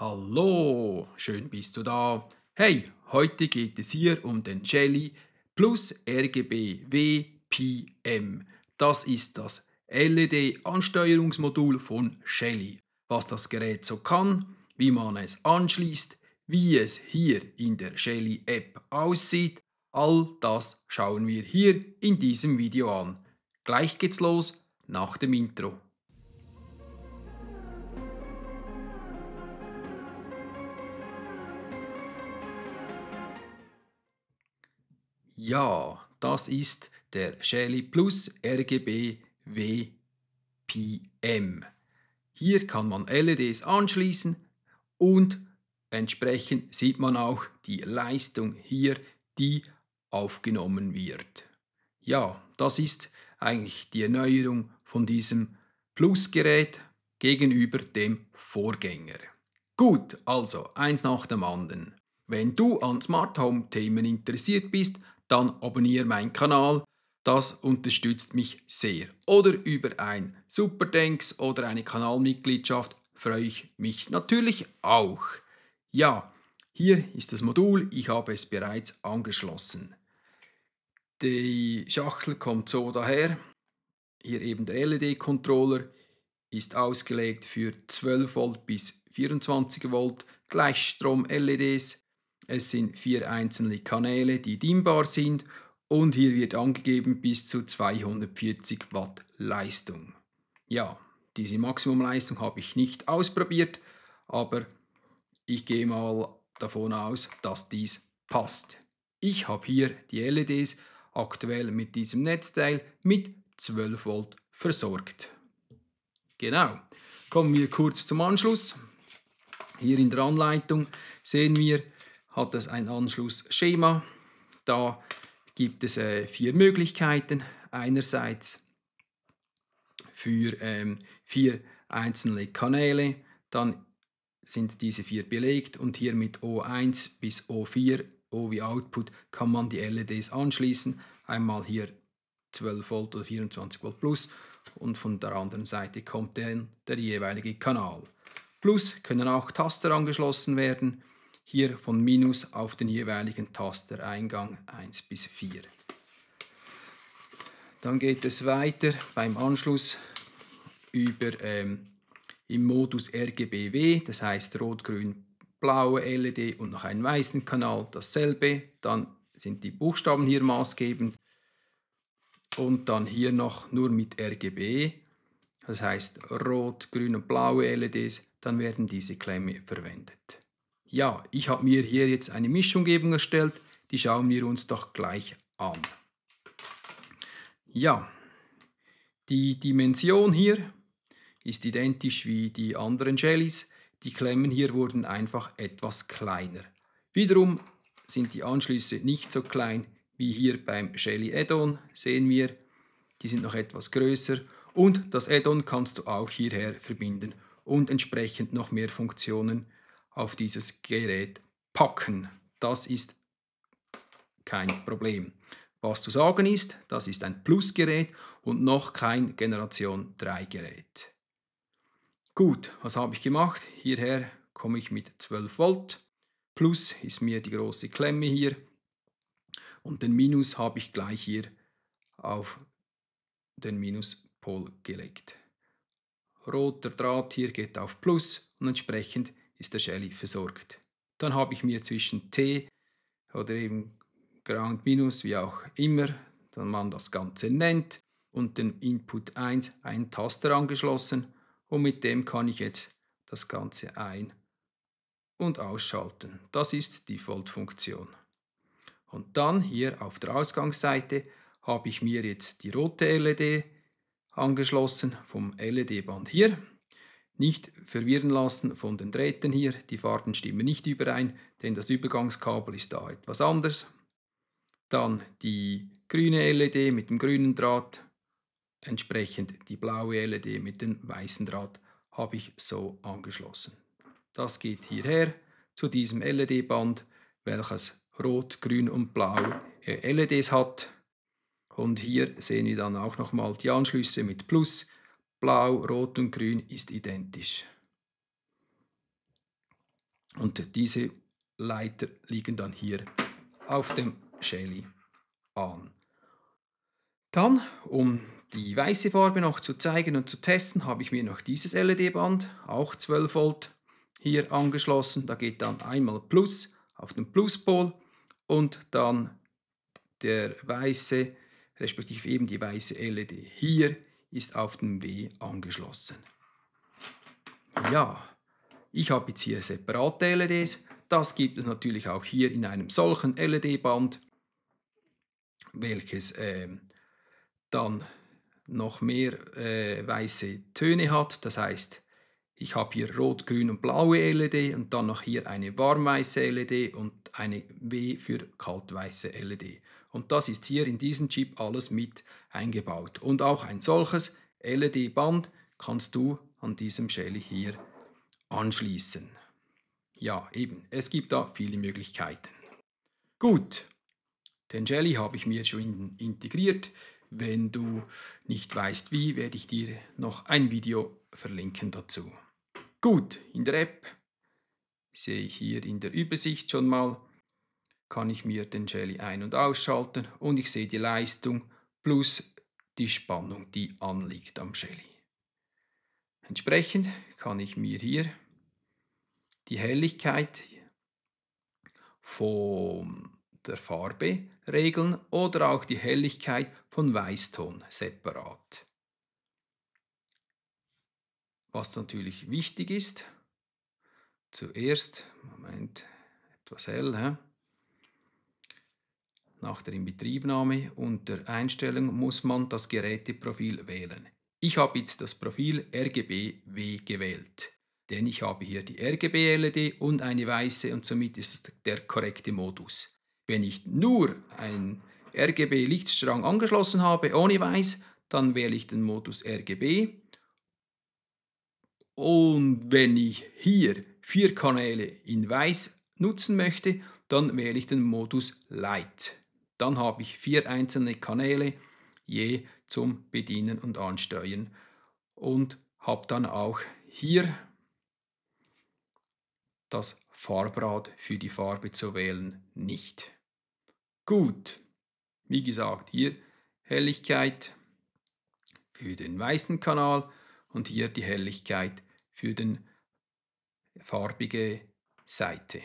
Hallo, schön bist du da. Hey, heute geht es hier um den Jelly plus RGB WPM. Das ist das LED-Ansteuerungsmodul von Shelly. Was das Gerät so kann, wie man es anschließt, wie es hier in der Shelly App aussieht, all das schauen wir hier in diesem Video an. Gleich geht's los nach dem Intro. Ja, das ist der Shelly Plus RGB WPM. Hier kann man LEDs anschließen und entsprechend sieht man auch die Leistung hier, die aufgenommen wird. Ja, das ist eigentlich die Erneuerung von diesem Plus-Gerät gegenüber dem Vorgänger. Gut, also eins nach dem anderen. Wenn du an Smart Home Themen interessiert bist, dann abonniere meinen Kanal. Das unterstützt mich sehr. Oder über ein Superdenks oder eine Kanalmitgliedschaft freue ich mich natürlich auch. Ja, hier ist das Modul, ich habe es bereits angeschlossen. Die Schachtel kommt so daher. Hier eben der LED-Controller ist ausgelegt für 12 Volt bis 24 Volt Gleichstrom-LEDs es sind vier einzelne Kanäle, die dienbar sind und hier wird angegeben bis zu 240 Watt Leistung. Ja, diese Maximumleistung habe ich nicht ausprobiert, aber ich gehe mal davon aus, dass dies passt. Ich habe hier die LEDs aktuell mit diesem Netzteil mit 12 Volt versorgt. Genau, kommen wir kurz zum Anschluss. Hier in der Anleitung sehen wir, hat es ein Anschlussschema. Da gibt es äh, vier Möglichkeiten. Einerseits für ähm, vier einzelne Kanäle, dann sind diese vier belegt und hier mit O1 bis O4, O wie Output, kann man die LEDs anschließen. Einmal hier 12 Volt oder 24 Volt plus und von der anderen Seite kommt dann der jeweilige Kanal. Plus können auch Taster angeschlossen werden hier von Minus auf den jeweiligen Taster Eingang 1 bis 4. Dann geht es weiter beim Anschluss über ähm, im Modus RGBW, das heißt rot, grün, blaue LED und noch einen weißen Kanal, dasselbe. Dann sind die Buchstaben hier maßgebend. Und dann hier noch nur mit RGB, das heißt rot, grün blaue LEDs, dann werden diese Klemme verwendet. Ja, ich habe mir hier jetzt eine Mischumgebung erstellt. Die schauen wir uns doch gleich an. Ja, die Dimension hier ist identisch wie die anderen Jellies. Die Klemmen hier wurden einfach etwas kleiner. Wiederum sind die Anschlüsse nicht so klein wie hier beim Jelly Add-on, sehen wir. Die sind noch etwas größer und das Add-on kannst du auch hierher verbinden und entsprechend noch mehr Funktionen auf dieses Gerät packen. Das ist kein Problem. Was zu sagen ist, das ist ein Plus-Gerät und noch kein Generation 3-Gerät. Gut, was habe ich gemacht? Hierher komme ich mit 12 Volt. Plus ist mir die große Klemme hier und den Minus habe ich gleich hier auf den Minuspol gelegt. Roter Draht hier geht auf Plus und entsprechend ist der Shelly versorgt. Dann habe ich mir zwischen Tee oder eben Ground Minus, wie auch immer, dann man das Ganze nennt, und den Input 1 einen Taster angeschlossen und mit dem kann ich jetzt das Ganze ein- und ausschalten. Das ist die Default-Funktion. Und dann hier auf der Ausgangsseite habe ich mir jetzt die rote LED angeschlossen vom LED-Band hier. Nicht verwirren lassen von den Drähten hier, die Farben stimmen nicht überein, denn das Übergangskabel ist da etwas anders. Dann die grüne LED mit dem grünen Draht, entsprechend die blaue LED mit dem weißen Draht habe ich so angeschlossen. Das geht hierher zu diesem LED-Band, welches rot, grün und blau äh, LEDs hat. Und hier sehen wir dann auch nochmal die Anschlüsse mit Plus, Blau, Rot und Grün ist identisch. Und diese Leiter liegen dann hier auf dem Shelly an. Dann, um die weiße Farbe noch zu zeigen und zu testen, habe ich mir noch dieses LED-Band, auch 12 Volt, hier angeschlossen. Da geht dann einmal Plus auf den Pluspol und dann der weiße, respektive eben die weiße LED hier ist auf dem W angeschlossen. Ja, ich habe jetzt hier separate LEDs. Das gibt es natürlich auch hier in einem solchen LED-Band, welches äh, dann noch mehr äh, weiße Töne hat. Das heißt, ich habe hier rot, grün und blaue LED und dann noch hier eine warmweiße LED und eine W für kaltweiße LED. Und das ist hier in diesem Chip alles mit eingebaut. Und auch ein solches LED-Band kannst du an diesem Shelly hier anschließen. Ja, eben, es gibt da viele Möglichkeiten. Gut, den Shelly habe ich mir schon integriert. Wenn du nicht weißt wie, werde ich dir noch ein Video verlinken dazu. Gut, in der App sehe ich hier in der Übersicht schon mal kann ich mir den Jelly ein- und ausschalten und ich sehe die Leistung plus die Spannung, die anliegt am Jelly. Entsprechend kann ich mir hier die Helligkeit von der Farbe regeln oder auch die Helligkeit von Weißton separat. Was natürlich wichtig ist, zuerst, Moment, etwas hell, nach der Inbetriebnahme und der Einstellung muss man das Geräteprofil wählen. Ich habe jetzt das Profil RGB-W gewählt, denn ich habe hier die RGB-LED und eine weiße und somit ist es der korrekte Modus. Wenn ich nur einen RGB-Lichtstrang angeschlossen habe ohne weiß, dann wähle ich den Modus RGB. Und wenn ich hier vier Kanäle in weiß nutzen möchte, dann wähle ich den Modus Light. Dann habe ich vier einzelne Kanäle je zum Bedienen und Ansteuern und habe dann auch hier das Farbrad für die Farbe zu wählen nicht. Gut, wie gesagt, hier Helligkeit für den weißen Kanal und hier die Helligkeit für den farbige Seite.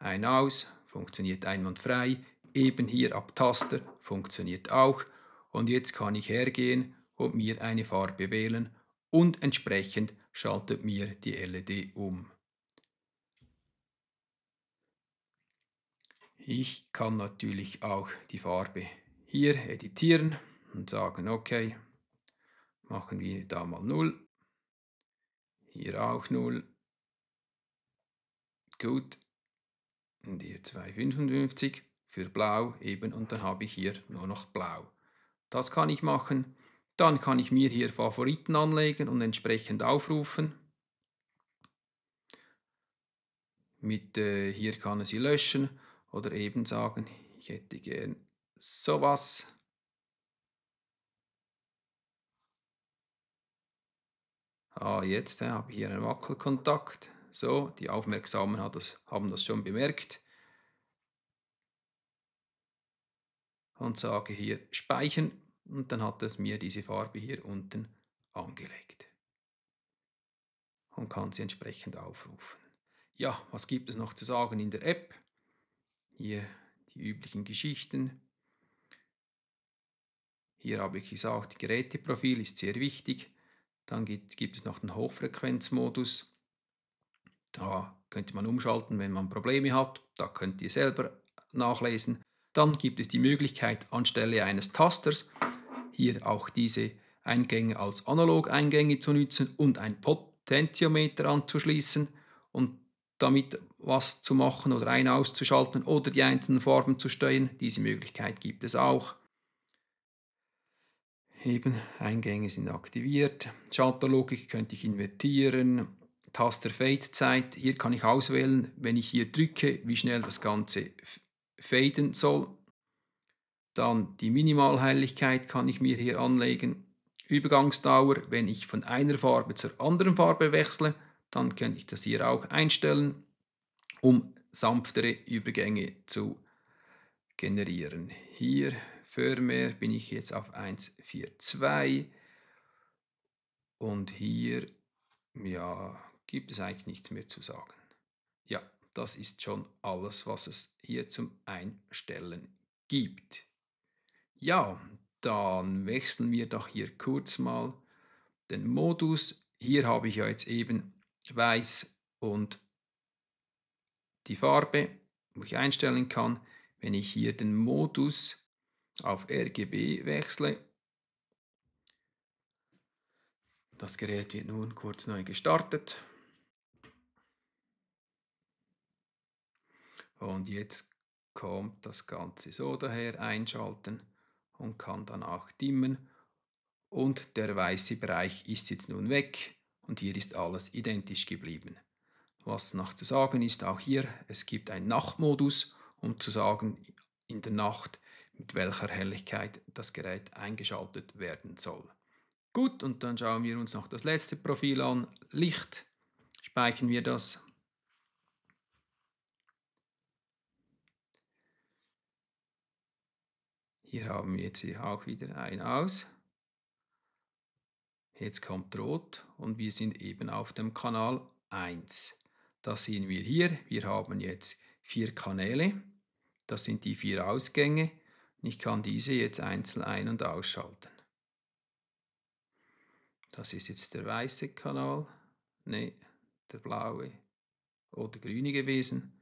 Ein Aus funktioniert einwandfrei. Eben hier ab Taster funktioniert auch. Und jetzt kann ich hergehen und mir eine Farbe wählen und entsprechend schaltet mir die LED um. Ich kann natürlich auch die Farbe hier editieren und sagen, okay, machen wir da mal 0, hier auch 0, gut, und hier 255 für blau eben und dann habe ich hier nur noch blau. Das kann ich machen. Dann kann ich mir hier Favoriten anlegen und entsprechend aufrufen. Mit äh, hier kann ich sie löschen oder eben sagen, ich hätte gern sowas. Ah, jetzt äh, habe ich hier einen Wackelkontakt. So, die Aufmerksamen das, haben das schon bemerkt. und sage hier speichern und dann hat es mir diese Farbe hier unten angelegt und kann sie entsprechend aufrufen. Ja, was gibt es noch zu sagen in der App? Hier die üblichen Geschichten. Hier habe ich gesagt, Geräteprofil ist sehr wichtig. Dann gibt, gibt es noch den Hochfrequenzmodus. Da könnte man umschalten, wenn man Probleme hat. Da könnt ihr selber nachlesen. Dann gibt es die Möglichkeit, anstelle eines Tasters hier auch diese Eingänge als Analog-Eingänge zu nutzen und ein Potentiometer anzuschließen und damit was zu machen oder ein- auszuschalten oder die einzelnen Farben zu steuern. Diese Möglichkeit gibt es auch. Eben, Eingänge sind aktiviert. Schalterlogik könnte ich invertieren. Taster Fade Zeit. Hier kann ich auswählen, wenn ich hier drücke, wie schnell das Ganze faden soll. Dann die Minimalhelligkeit kann ich mir hier anlegen. Übergangsdauer, wenn ich von einer Farbe zur anderen Farbe wechsle, dann kann ich das hier auch einstellen, um sanftere Übergänge zu generieren. Hier Firmware bin ich jetzt auf 1.4.2 und hier ja, gibt es eigentlich nichts mehr zu sagen. Das ist schon alles, was es hier zum Einstellen gibt. Ja, dann wechseln wir doch hier kurz mal den Modus. Hier habe ich ja jetzt eben weiß und die Farbe, wo ich einstellen kann. Wenn ich hier den Modus auf RGB wechsle, das Gerät wird nun kurz neu gestartet. Und jetzt kommt das Ganze so daher, einschalten und kann dann auch dimmen. Und der weiße Bereich ist jetzt nun weg und hier ist alles identisch geblieben. Was noch zu sagen ist, auch hier, es gibt einen Nachtmodus, um zu sagen, in der Nacht, mit welcher Helligkeit das Gerät eingeschaltet werden soll. Gut, und dann schauen wir uns noch das letzte Profil an. Licht, speichern wir das, Hier haben wir jetzt auch wieder ein Aus. Jetzt kommt Rot und wir sind eben auf dem Kanal 1. Das sehen wir hier. Wir haben jetzt vier Kanäle. Das sind die vier Ausgänge. Ich kann diese jetzt einzeln ein- und ausschalten. Das ist jetzt der weiße Kanal. Ne, der blaue oder grüne gewesen.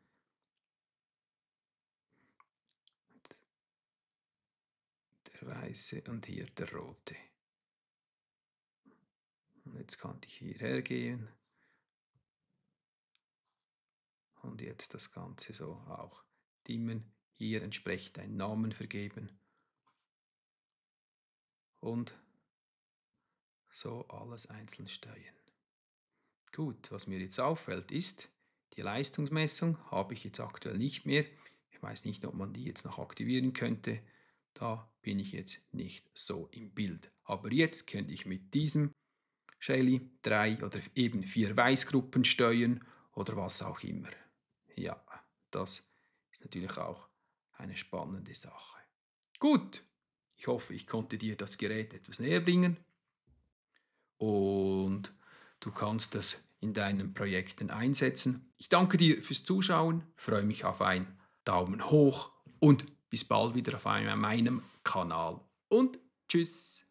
weiße und hier der rote. Und jetzt kann ich hierher gehen und jetzt das Ganze so auch dimmen. Hier entsprechend einen Namen vergeben und so alles einzeln steuern. Gut, was mir jetzt auffällt ist, die Leistungsmessung habe ich jetzt aktuell nicht mehr. Ich weiß nicht, ob man die jetzt noch aktivieren könnte. Da bin ich jetzt nicht so im Bild. Aber jetzt könnte ich mit diesem Shelly drei oder eben vier Weißgruppen steuern oder was auch immer. Ja, das ist natürlich auch eine spannende Sache. Gut, ich hoffe, ich konnte dir das Gerät etwas näher bringen und du kannst es in deinen Projekten einsetzen. Ich danke dir fürs Zuschauen, freue mich auf einen Daumen hoch und bis bald wieder auf meinem Kanal und tschüss.